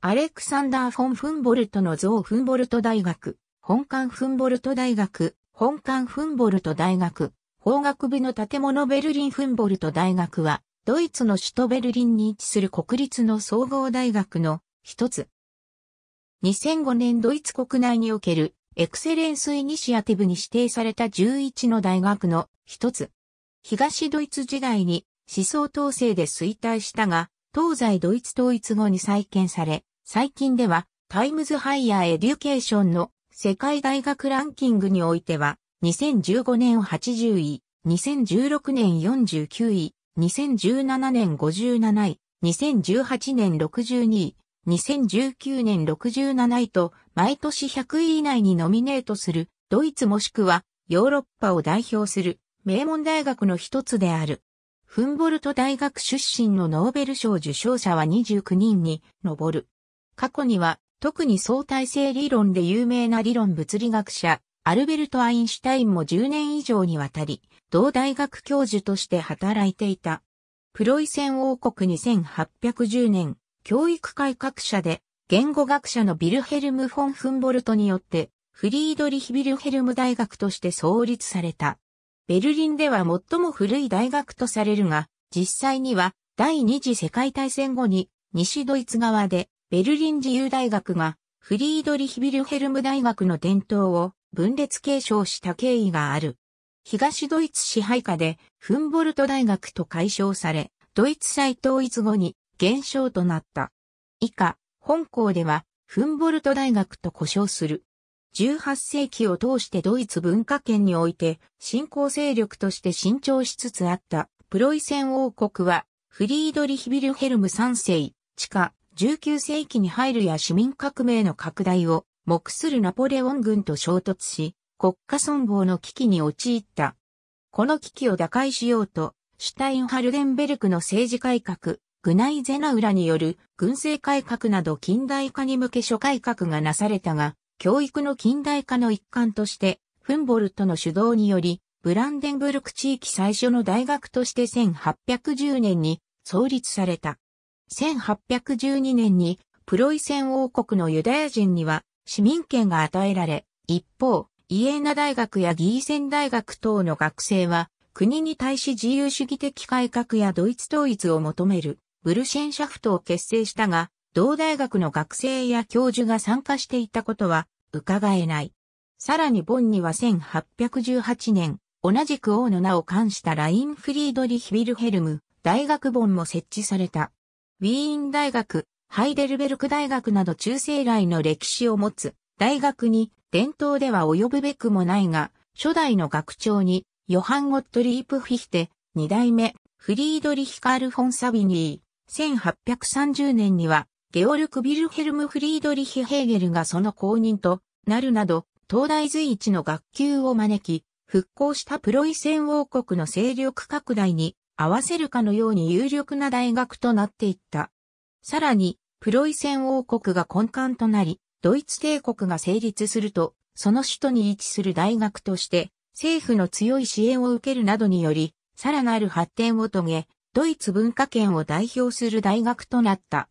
アレクサンダー・フォン・フンボルトの像フンボルト大学、本館フンボルト大学、本館フンボルト大学、法学部の建物ベルリンフンボルト大学は、ドイツの首都ベルリンに位置する国立の総合大学の一つ。2005年ドイツ国内におけるエクセレンスイニシアティブに指定された11の大学の一つ。東ドイツ時代に思想統制で衰退したが、東西ドイツ統一後に再建され、最近では、タイムズハイヤーエデュケーションの世界大学ランキングにおいては、2015年80位、2016年49位、2017年57位、2018年62位、2019年67位と、毎年100位以内にノミネートする、ドイツもしくは、ヨーロッパを代表する、名門大学の一つである。フンボルト大学出身のノーベル賞受賞者は29人に上る。過去には、特に相対性理論で有名な理論物理学者、アルベルト・アインシュタインも10年以上にわたり、同大学教授として働いていた。プロイセン王国2810年、教育改革者で、言語学者のビルヘルム・フォン・フンボルトによって、フリードリヒ・ビルヘルム大学として創立された。ベルリンでは最も古い大学とされるが、実際には第二次世界大戦後に西ドイツ側でベルリン自由大学がフリードリヒ・ビルヘルム大学の伝統を分裂継承した経緯がある。東ドイツ支配下でフンボルト大学と解消され、ドイツ再統一後に減少となった。以下、本校ではフンボルト大学と呼称する。18世紀を通してドイツ文化圏において新興勢力として伸長しつつあったプロイセン王国はフリードリヒ・ビルヘルム3世、地下19世紀に入るや市民革命の拡大を目するナポレオン軍と衝突し、国家存亡の危機に陥った。この危機を打開しようと、シュタインハルデンベルクの政治改革、グナイゼナウラによる軍政改革など近代化に向け諸改革がなされたが、教育の近代化の一環として、フンボルトの主導により、ブランデンブルク地域最初の大学として1810年に創立された。1812年にプロイセン王国のユダヤ人には市民権が与えられ、一方、イエーナ大学やギーセン大学等の学生は、国に対し自由主義的改革やドイツ統一を求める、ブルシェンシャフトを結成したが、同大学の学生や教授が参加していたことは、伺えない。さらにボンには1818年、同じく王の名を冠したラインフリードリヒ・ウィルヘルム、大学ボンも設置された。ウィーン大学、ハイデルベルク大学など中世来の歴史を持つ大学に伝統では及ぶべくもないが、初代の学長にヨハン・ゴットリープ・フィヒテ、二代目、フリードリヒ・カール・フォン・サビニー、1830年には、ゲオルク・ビルヘルム・フリードリヒ・ヘーゲルがその公認となるなど、東大随一の学級を招き、復興したプロイセン王国の勢力拡大に合わせるかのように有力な大学となっていった。さらに、プロイセン王国が根幹となり、ドイツ帝国が成立すると、その首都に位置する大学として、政府の強い支援を受けるなどにより、さらなる発展を遂げ、ドイツ文化圏を代表する大学となった。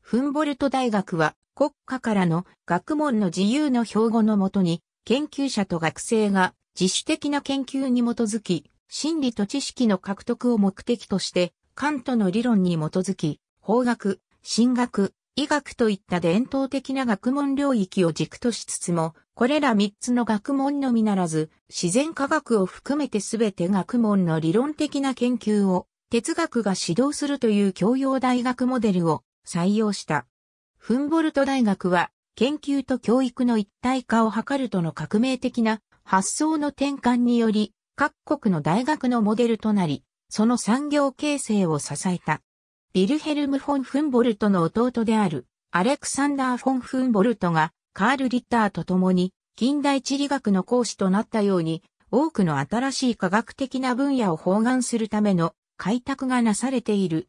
フンボルト大学は国家からの学問の自由の標語のもとに研究者と学生が自主的な研究に基づき真理と知識の獲得を目的として、カントの理論に基づき、法学、神学、医学といった伝統的な学問領域を軸としつつも、これら3つの学問のみならず、自然科学を含めてすべて学問の理論的な研究を、哲学が指導するという教養大学モデルを採用した。フンボルト大学は、研究と教育の一体化を図るとの革命的な発想の転換により、各国の大学のモデルとなり、その産業形成を支えた。ビルヘルム・フォン・フンボルトの弟である、アレクサンダー・フォン・フンボルトが、カール・リッターと共に、近代地理学の講師となったように、多くの新しい科学的な分野を包含するための開拓がなされている。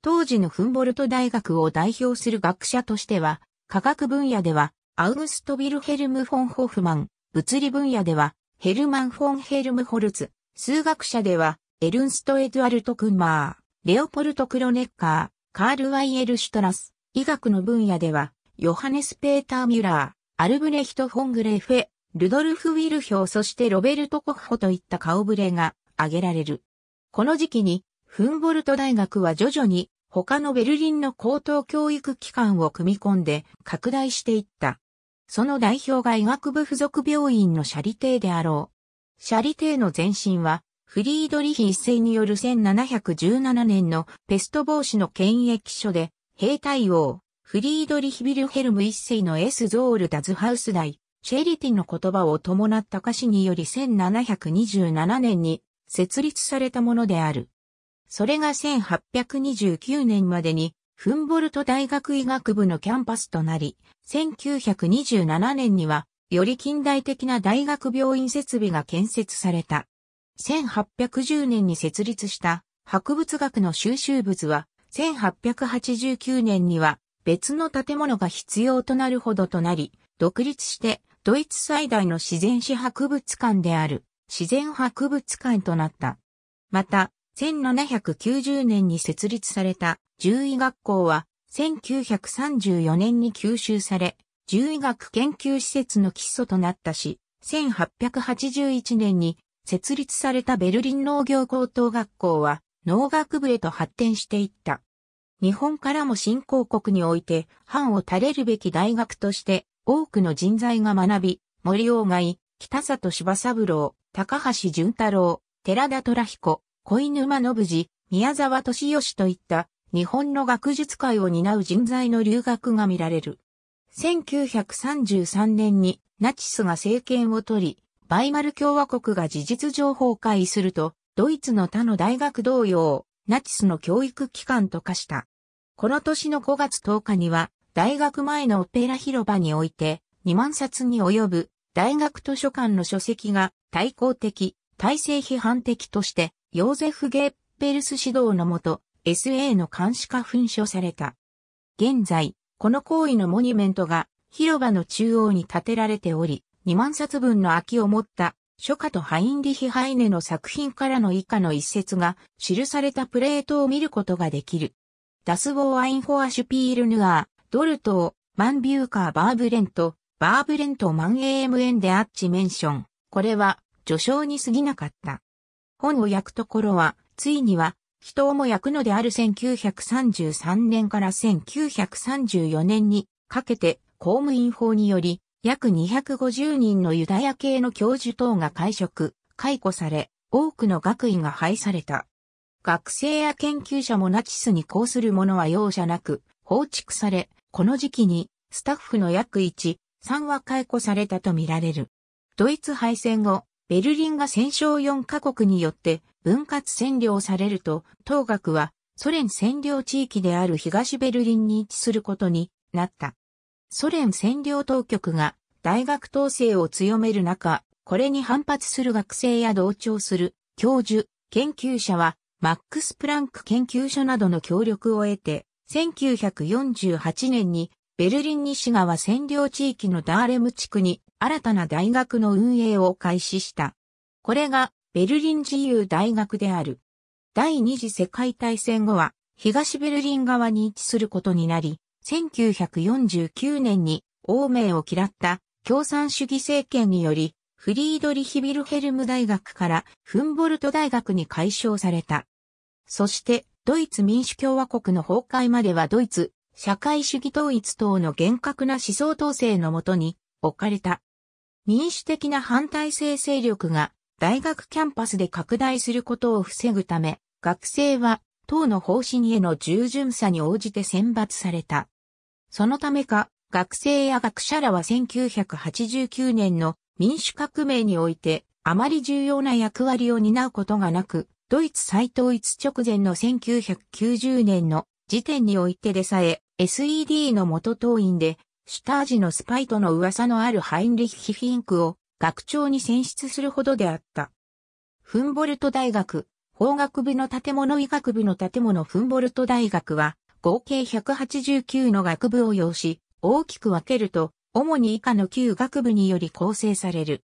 当時のフンボルト大学を代表する学者としては、科学分野では、アウグスト・ビルヘルム・フォン・ホフマン、物理分野では、ヘルマン・フォン・ヘルムホルツ、数学者では、エルンスト・エドゥアルト・クンマー、レオポルト・クロネッカー、カール・ワイエル・シュトラス、医学の分野では、ヨハネス・ペーター・ミュラー、アルブレヒト・フォングレフェ、ルドルフ・ウィルヒョウそしてロベルト・コッホといった顔ぶれが挙げられる。この時期に、フンボルト大学は徐々に他のベルリンの高等教育機関を組み込んで拡大していった。その代表が医学部附属病院のシャリテーであろう。シャリテーの前身は、フリードリヒ一世による1717年のペスト防止の検疫所で、兵隊王、フリードリヒビルヘルム一世のエスゾールダズハウス代、シェリティの言葉を伴った歌詞により1727年に設立されたものである。それが1829年までにフンボルト大学医学部のキャンパスとなり、1927年には、より近代的な大学病院設備が建設された。1810年に設立した博物学の収集物は、1889年には別の建物が必要となるほどとなり、独立してドイツ最大の自然史博物館である自然博物館となった。また、1790年に設立された獣医学校は1934年に吸収され、獣医学研究施設の基礎となったし、1881年に設立されたベルリン農業高等学校は農学部へと発展していった。日本からも新興国において、藩を垂れるべき大学として多くの人材が学び、森鴎外、北里柴三郎、高橋淳太郎、寺田虎彦、小犬間信二、宮沢敏義といった日本の学術界を担う人材の留学が見られる。1933年にナチスが政権を取り、バイマル共和国が事実上崩壊すると、ドイツの他の大学同様、ナチスの教育機関と化した。この年の5月10日には、大学前のオペラ広場において、2万冊に及ぶ大学図書館の書籍が対抗的、体制批判的として、ヨーゼフ・ゲッペルス指導のもと、SA の監視下噴書された。現在、この行為のモニュメントが広場の中央に建てられており、2万冊分の空きを持った初夏とハインリヒ・ハイネの作品からの以下の一節が記されたプレートを見ることができる。ダス・ボー・アイン・フォア・シュピール・ヌアー、ドルトー、マン・ビューカー・バーブレント、バーブレント・マン・エーム・エンデ・アッチ・メンション。これは、序章に過ぎなかった。本を焼くところは、ついには、人をも焼くのである1933年から1934年にかけて公務員法により約250人のユダヤ系の教授等が解職、解雇され、多くの学位が廃された。学生や研究者もナチスに抗する者は容赦なく放逐され、この時期にスタッフの約1、3は解雇されたとみられる。ドイツ敗戦後、ベルリンが戦勝4カ国によって分割占領されると、当学はソ連占領地域である東ベルリンに位置することになった。ソ連占領当局が大学統制を強める中、これに反発する学生や同調する教授、研究者は、マックス・プランク研究所などの協力を得て、1948年にベルリン西側占領地域のダーレム地区に新たな大学の運営を開始した。これがベルリン自由大学である。第二次世界大戦後は東ベルリン側に位置することになり、1949年に欧米を嫌った共産主義政権により、フリードリヒビルヘルム大学からフンボルト大学に改称された。そして、ドイツ民主共和国の崩壊まではドイツ社会主義統一等の厳格な思想統制のもとに置かれた。民主的な反対性勢力が大学キャンパスで拡大することを防ぐため、学生は党の方針への従順さに応じて選抜された。そのためか、学生や学者らは1989年の民主革命において、あまり重要な役割を担うことがなく、ドイツ再統一直前の1990年の時点においてでさえ、SED の元党員で、下味のスパイとの噂のあるハインリッヒ・フィンクを学長に選出するほどであった。フンボルト大学、法学部の建物医学部の建物フンボルト大学は、合計189の学部を要し、大きく分けると、主に以下の旧学部により構成される。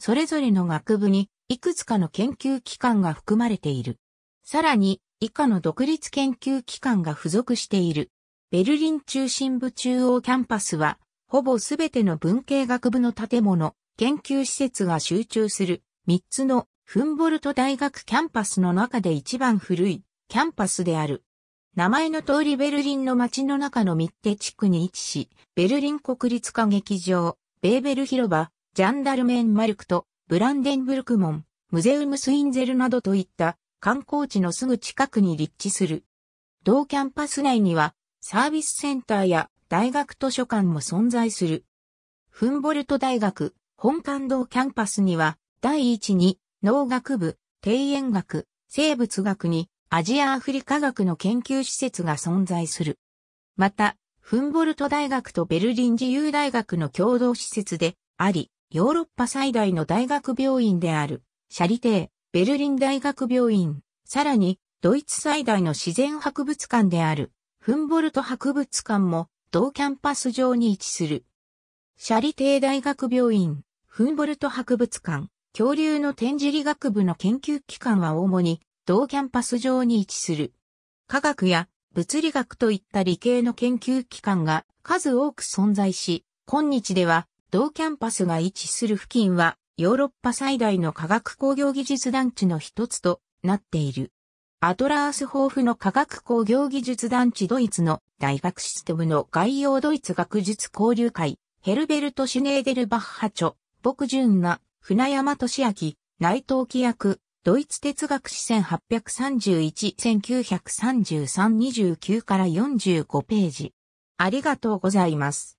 それぞれの学部に、いくつかの研究機関が含まれている。さらに、以下の独立研究機関が付属している。ベルリン中心部中央キャンパスは、ほぼすべての文系学部の建物、研究施設が集中する、3つのフンボルト大学キャンパスの中で一番古いキャンパスである。名前の通りベルリンの街の中のミッテ地区に位置し、ベルリン国立歌劇場、ベーベル広場、ジャンダルメンマルクと、ブランデンブルクモン、ムゼウムスインゼルなどといった観光地のすぐ近くに立地する。同キャンパス内にはサービスセンターや大学図書館も存在する。フンボルト大学本館道キャンパスには第一に農学部、庭園学、生物学にアジアアフリカ学の研究施設が存在する。また、フンボルト大学とベルリン自由大学の共同施設であり、ヨーロッパ最大の大学病院である、シャリテー、ベルリン大学病院、さらに、ドイツ最大の自然博物館である、フンボルト博物館も同キャンパス上に位置する。シャリテー大学病院、フンボルト博物館、恐竜の展示理学部の研究機関は主に同キャンパス上に位置する。科学や物理学といった理系の研究機関が数多く存在し、今日では同キャンパスが位置する付近はヨーロッパ最大の科学工業技術団地の一つとなっている。アトラースホーフの科学工業技術団地ドイツの大学システムの概要ドイツ学術交流会、ヘルベルト・シュネーデルバッハ著、僕順が、船山俊明、内藤規約、ドイツ哲学史1831-1933-29から45ページ。ありがとうございます。